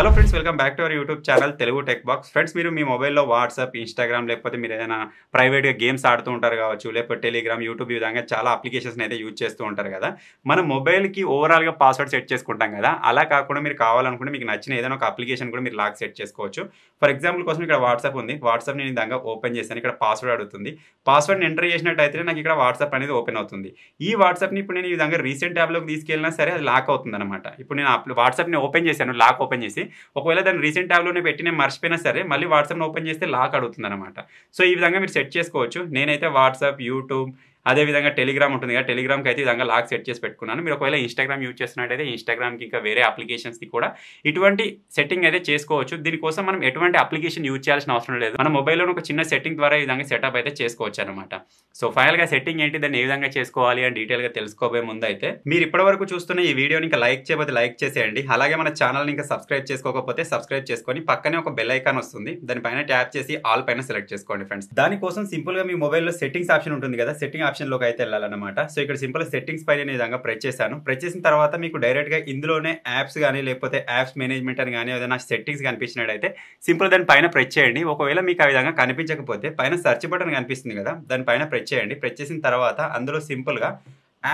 hello friends welcome back to our YouTube channel Telugu tech box friends మీరు మీ మొబైల్లో WhatsApp Instagram లేకపోతే మీరు ఏదైనా ప్రైవేట్గా గేమ్స్ ఆడుతూ ఉంటారు కావచ్చు లేకపోతే టెలిగ్రామ్ యూట్యూబ్ ఈ విధంగా చాలా అప్లికేషన్స్ అయితే యూజ్ చేస్తూ ఉంటారు కదా మన మొబైల్కి ఓవరాల్గా పాస్వర్డ్ సెట్ చేసుకుంటాం కదా అలా కాకుండా మీరు కావాలనుకుంటే మీకు నచ్చిన ఏదైనా ఒక అప్లికేషన్ కూడా మీరు లాక్ సెట్ చేసుకోవచ్చు ఫర్ ఎగ్జాంపుల్ కోసం ఇక్కడ వాట్సాప్ ఉంది వాట్సాప్ నేను విధంగా ఓపెన్ చేశాను ఇక్కడ పాస్వర్డ్ అడుగుతుంది పాస్వర్డ్ని ఎంటర్ చేసినట్టయితే నాకు ఇక్కడ వాట్సాప్ అనేది ఓపెన్ అవుతుంది ఈ వాట్సాప్ని ఇప్పుడు నేను ఈ విధంగా రీసెంట్ ట్యాబ్లోకి తీసుకెళ్ళినా సరే అది లాక్ అవుతుంది అనమాట ఇప్పుడు నేను వాట్సాప్ని ఓపెన్ చేశాను లాక్ ఓపెన్ చేసి ఒకవేళ దాన్ని రీసెంట్ ట్యాబ్లోనే పెట్టి నేను మర్చిపోయినా సరే మళ్ళీ వాట్సాప్ను ఓపెన్ చేస్తే లాక్ అడుగుతుంది అనమాట సో ఈ విధంగా మీరు సెట్ చేసుకోవచ్చు నేనైతే వాట్సాప్ యూట్యూబ్ అదేవిధంగా టెలిగ్రామ్ ఉంటుంది కదా టెలిగ్రామ్కి అయితే విధంగా లాక్ సెట్ చేసి పెట్టుకున్నాను మీరు ఒకవేళ ఇన్స్టాగ్రామ్ యూజ్ చేస్తున్నట్టయితే ఇన్స్టాగ్రామ్కి ఇంకా వేరే అప్లికేషన్స్కి కూడా ఇటువంటి సెట్టింగ్ అయితే చేసుకోవచ్చు దీనికోసం మనం ఎటువంటి అప్లికేషన్ యూజ్ చేయాల్సిన అవసరం లేదు మన మొబైల్లో ఒక చిన్న సెట్టింగ్ ద్వారా ఈ విధంగా సెటప్ అయితే చేసుకోవచ్చు అనమాట సో ఫైనల్గా సెట్టింగ్ ఏంటి దాన్ని ఏ విధంగా చేసుకోవాలి అని డీటెయిల్గా తెలుసుకోబోయే ముందు అయితే మీరు ఇప్పటివరకు చూస్తున్న ఈ వీడియోని ఇంకా లైక్ చేయబోతే లైక్ చేసేయండి అలాగే మన ఛానల్ని ఇంకా సబ్స్క్రైబ్ చేసుకోకపోతే సబ్స్క్రైబ్ చేసుకొని పక్కనే ఒక బెల్ ఐకాన్ వస్తుంది దానిపైన ట్యాప్ చేసి ఆల్ పైన సెలెక్ట్ చేసుకోండి ఫ్రెండ్స్ దానికోసం సింపుల్గా మీ మొబైల్లో సెట్టింగ్స్ ఆప్షన్ ఉంటుంది కదా సెట్టింగ్ ఆప్షన్లోకి అయితే వెళ్ళాలన్నమాట సో ఇక్కడ సింపుల్ సెట్టింగ్స్ పైన విధంగా ప్రెస్ చేశాను ప్రెస్ చేసిన తర్వాత మీకు డైరెక్ట్గా ఇందులోనే యాప్స్ కానీ లేకపోతే యాప్స్ మేనేజ్మెంట్ అని కానీ ఏదైనా సెట్టింగ్స్ కనిపించినట్టయితే సింపుల్ దాని పైన ప్రెస్ చేయండి ఒకవేళ మీకు ఆ విధంగా కనిపించకపోతే పైన సెర్చ్ బటన్ కనిపిస్తుంది కదా దాని పైన ప్రెస్ చేయండి ప్రెస్ చేసిన తర్వాత అందులో సింపుల్గా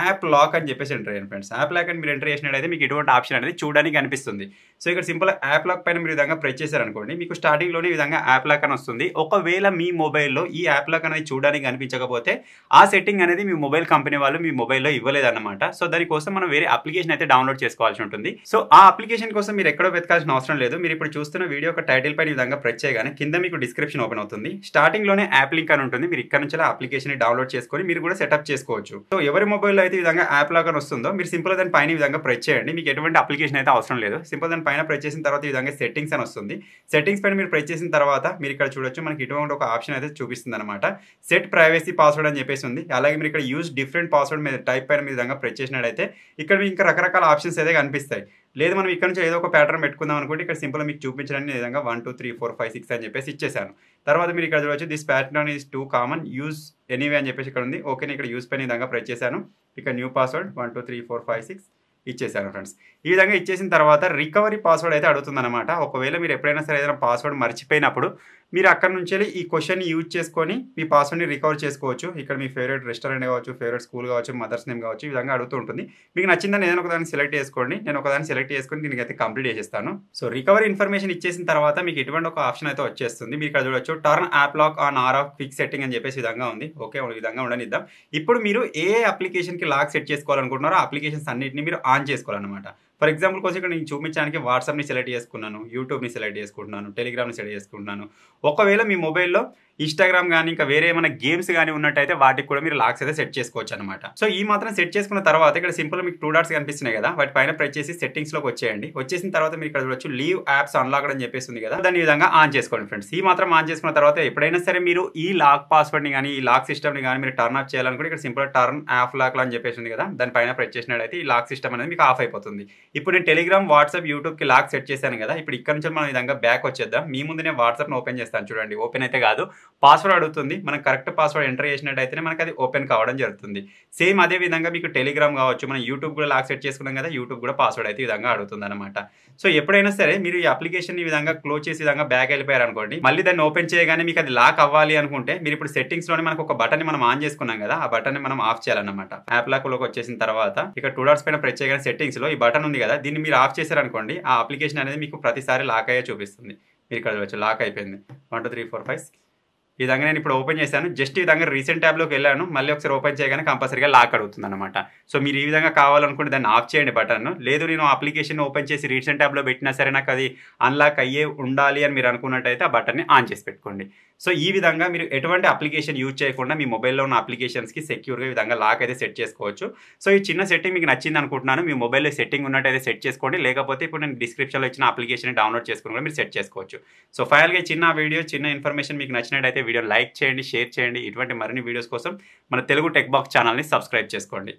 యాప్ లాక్ అని చెప్పేసి ఎంటర్ అయ్యాను ఫ్రెండ్స్ యాప్ లాక్ అని మీరు ఎంటర్ చేసినట్టయితే మీకు ఎటువంటి ఆప్షన్ అనేది చూడడానికి కనిపిస్తుంది సో ఇక్కడ సింపుల్ యాప్ లాక్ పైన మీరు విధంగా ప్రెస్ చేశారనుకోండి మీకు స్టార్టింగ్లోనే విధంగా యాప్ లాక్ అని వస్తుంది ఒకవేళ మీ మొబైల్లో ఈ యాప్ లాక్ అనేది చూడడానికి కనిపించకపోతే ఆ సెట్టింగ్ అనేది మీ మొబైల్ కంపెనీ వాళ్ళు మీ మొబైల్లో ఇవ్వలేదన్నమాట సో దానికోసం మనం వేరే అప్లికేషన్ అయితే డౌన్లోడ్ చేసుకోవాల్సి ఉంటుంది సో ఆ అప్లికేషన్ కోసం మీరు ఎక్కడో వెతకాల్సిన అవసరం లేదు మీరు ఇప్పుడు చూస్తున్న వీడియో ఒక టైటిల్ పైన విధంగా ప్రెస్ చేయగానే కింద మీకు డిస్క్రిప్షన్ ఓపెన్ అవుతుంది స్టార్టింగ్లోనే యాప్ లింక్ అని ఉంటుంది మీరు ఇక్కడ నుంచి అప్లికేషన్ డౌన్లోడ్ చేసుకొని మీరు కూడా సెటప్ చేసుకోవచ్చు సో ఎవరి మొబైల్ గూగుల్లో అయితే విధంగా యాప్ లాగా వస్తుందో మీరు సింపుల్ దాని పైన విధంగా ప్రెస్ చేయండి మీకు ఎటువంటి అప్లికేషన్ అయితే అవసరం లేదు సింపుల్ దాని పైన ప్రెస్ చేసిన తర్వాత ఈ విధంగా సెట్టింగ్స్ అని వస్తుంది సెట్టింగ్స్ పైన మీరు ప్రెస్ చేసిన తర్వాత మీరు ఇక్కడ చూడొచ్చు మనకి ఇటువంటి ఒక ఆప్షన్ అయితే చూపిస్తుంది అనమాట సెట్ ప్రైవసీ పాస్వర్డ్ అని చెప్పేసి ఉంది అలాగే మీరు ఇక్కడ యూజ్ డిఫరెంట్ పాస్వర్డ్ మీద టైప్ పైన మీ విధంగా ప్రెస్ చేసినట్టయితే ఇక్కడ మీకు ఇంకా రకరకాల ఆప్షన్స్ అయితే కనిపిస్తాయి లేదు మనం ఇక్కడ నుంచి ఏదో ఒక ప్యాటర్న్ పెట్టుకుందాం అనుకుంటే ఇక్కడ సింపుల్ మీకు చూపించడానికి విధంగా one two three four five six అని చెప్పేసి ఇచ్చేసాను తర్వాత మీరు ఇక్కడ చూడవచ్చు this pattern is too common use anyway అని చెప్పేసి ఇక్కడ ఉంది ఓకే నేను ఇక్కడ యూస్ పైన విధంగా ప్రెస్ చేశాను ఇక్కడ new password one two three four five six ఇచ్చేసాను ఫ్రెండ్స్ ఈ విధంగా ఇచ్చేసిన తర్వాత రికవరీ పాస్వర్డ్ అయితే అడుగుతుందన్నమాట ఒకవేళ మీరు ఎప్పుడైనా సరే ఏదైనా పాస్వర్డ్ మర్చిపోయినప్పుడు మీరు అక్కడ నుంచి వెళ్ళి ఈ క్వశ్చన్ని యూజ్ చేసుకొని మీ పాస్వర్డ్ని రికవర్ చేసుకోవచ్చు ఇక్కడ మీ ఫేవరెట్ రెస్టారెంట్ కావచ్చు ఫేవరెట్ స్కూల్ కావచ్చు మదర్స్ నేమ్ కావచ్చు ఈ విధంగా అడుగుతూ ఉంటుంది మీకు నచ్చిందని ఏదైనా ఒకదాన్ని సెలెక్ట్ చేసుకోండి నేను ఒకదాన్ని సెలెక్ట్ చేసుకొని దీనికి అయితే కంప్లీట్ చేసేస్తాను సో రికవరీ ఇన్ఫర్మేషన్ ఇచ్చేసిన తర్వాత మీకు ఎటువంటి ఒక ఆప్షన్ అయితే వచ్చేస్తుంది మీరు ఇక్కడ చూడొచ్చు turn app lock on or off fix setting అని చెప్పేసి విధంగా ఉంది ఓకే విధంగా ఉండనిద్దాం ఇప్పుడు మీరు ఏ అప్లికేషన్కి లాక్ సెట్ చేసుకోవాలనుకుంటున్నారో అప్లికేషన్స్ అన్నింటినీ మీరు ఆన్ చేసుకోవాలన్నమాట ఫర్ ఎగ్జాంపుల్ కోసం ఇక్కడ నేను చూపించడానికి వాట్సాప్ని సెలెక్ట్ చేసుకున్నాను యూట్యూబ్ని సెలెక్ట్ చేసుకుంటున్నాను టెలిగ్రామ్ని సెలెక్ట్ చేసుకుంటున్నాను ఒకవేళ మీ మొబైల్లో ఇన్స్టాగ్రామ్ కానీ ఇంకా వేరే ఏమైనా గేమ్స్ కానీ ఉన్నట్టయితే వాటికి కూడా మీరు లాక్స్ అయితే సెట్ చేసుకోవచ్చు అనమాట సో ఈ మాత్రం సెట్ చేసుకున్న తర్వాత ఇక్కడ సింపుల్ మీకు టూ డాట్స్ కనిపిస్తున్నాయి కదా వాటి పైన ప్రెస్ చేసి సెట్టింగ్స్లోకి వచ్చేయండి వచ్చేసిన తర్వాత మీరు ఇక్కడ చూడొచ్చు లీవ్ యాప్స్ అన్లాక్ అని ఉంది కదా దాని విధంగా ఆన్ చేసుకోండి ఫ్రెండ్స్ ఈ మాత్రం ఆన్ చేసుకున్న తర్వాత ఎప్పుడైనా సరే మీరు ఈ లాక్ పాస్వర్డ్ని కానీ ఈ లాక్ సిస్టమ్ని కానీ మీరు టర్న్ ఆఫ్ చేయాలనుకుంటే ఇక్కడ సింపుల్ టర్న్ ఆఫ్ లాక్ అని చెప్పేసి ఉంది కదా దానిపైన ప్రెస్ చేసినట్లయితే ఈ లాక్ సిస్టమ్ అనేది మీకు ఆఫ్ అయిపోతుంది ఇప్పుడు నేను టెలిగ్రామ్ వాట్సాప్ యూట్యూబ్కి లాక్ సెట్ చేశాను కదా ఇప్పుడు ఇక్కడ నుంచి మనం విధంగా బ్యాక్ వచ్చేద్దాం మీ ముందు నేను వాట్సాప్ను ఓపెన్ చేస్తాను చూడండి ఓపెన్ అయితే కాదు పాస్వర్డ్ అడుగుతుంది మనం కరెక్ట్ పాస్వర్డ్ ఎంటర్ చేసినట్టయితేనే మనకు అది ఓపెన్ కావడం జరుగుతుంది సేమ్ అదే విధంగా మీకు టెలిగ్రామ్ కావచ్చు మనం యూట్యూబ్ కూడా లాక్ సెట్ చేసుకున్నాం కదా యూట్యూబ్ కూడా పాస్వర్డ్ అయితే విధంగా అడుగుతుంది అనమాట సో ఎప్పుడైనా సరే మీరు ఈ అప్లికేషన్ ఈ విధంగా క్లోజ్ చేసే విధంగా బ్యాక్ వెళ్ళిపోయారు అనుకోండి మళ్ళీ దాన్ని ఓపెన్ చేయగానే మీకు అది లాక్ అవ్వాలి అనుకుంటే మీరు ఇప్పుడు సెట్టింగ్స్లోనే మనకు ఒక బటన్ మనం ఆన్ చేసుకున్నాం కదా ఆ బటన్ మనం ఆఫ్ చేయాలన్నమాట యాప్ లాక్లోకి వచ్చేసిన తర్వాత ఇక టూ డాట్స్ పైన ప్రత్యేక సెట్టింగ్స్లో ఈ బటన్ ఉంది కదా దీన్ని మీరు ఆఫ్ చేశారనుకోండి ఆ అప్లికేషన్ అనేది మీకు ప్రతిసారి లాక్ అయ్యే చూపిస్తుంది మీరు ఇక్కడ వచ్చి లాక్ అయిపోయింది one two three four five ఈ విధంగా నేను ఇప్పుడు ఓపెన్ చేశాను జస్ట్ ఈ విధంగా రీసెంట్ ట్యాబ్లోకి వెళ్ళాను మళ్ళీ ఒకసారి ఓపెన్ చేయగానే కంపల్సరీగా లాక్ అడుగుతుంది అనమాట సో మీరు ఈ విధంగా కావాలనుకుంటే దాన్ని ఆఫ్ చేయండి బటన్ లేదు నేను అప్లికేషన్ ఓపెన్ చేసి రీసెంట్ ట్యాబ్లో పెట్టినా సరే నాకు అది అన్లాక్ అయ్యే ఉండాలి అని మీరు అనుకున్నట్టయితే ఆ బటన్ని ఆన్ చేసి పెట్టుకోండి సో ఈ విధంగా మీరు ఎటువంటి అప్లికేషన్ యూజ్ చేయకుండా మీ మొబైల్లో ఉన్న అప్లికేషన్స్కి సెక్యూర్గా విధంగా లాక్ అయితే సెట్ చేసుకోవచ్చు సో ఈ చిన్న సెట్టింగ్ మీకు నచ్చింది అనుకుంటున్నాను మీ మొబైల్లో సెట్టింగ్ ఉన్నట్టయితే సెట్ చేసుకోండి లేకపోతే ఇప్పుడు నేను డిస్క్రిప్షన్లో ఇచ్చిన అప్లికేషన్ డౌన్లోడ్ చేసుకుని కూడా మీరు సెట్ చేసుకోవచ్చు సో ఫైనల్గా చిన్న వీడియో చిన్న ఇన్ఫర్మేషన్ మీకు నచ్చినట్టయితే వీడియో లైక్ చేయండి షేర్ చేయండి ఇటువంటి మరిన్ని వీడియోస్ కోసం మన తెలుగు టెక్ బాక్స్ ఛానల్ని సబ్స్క్రైబ్ చేసుకోండి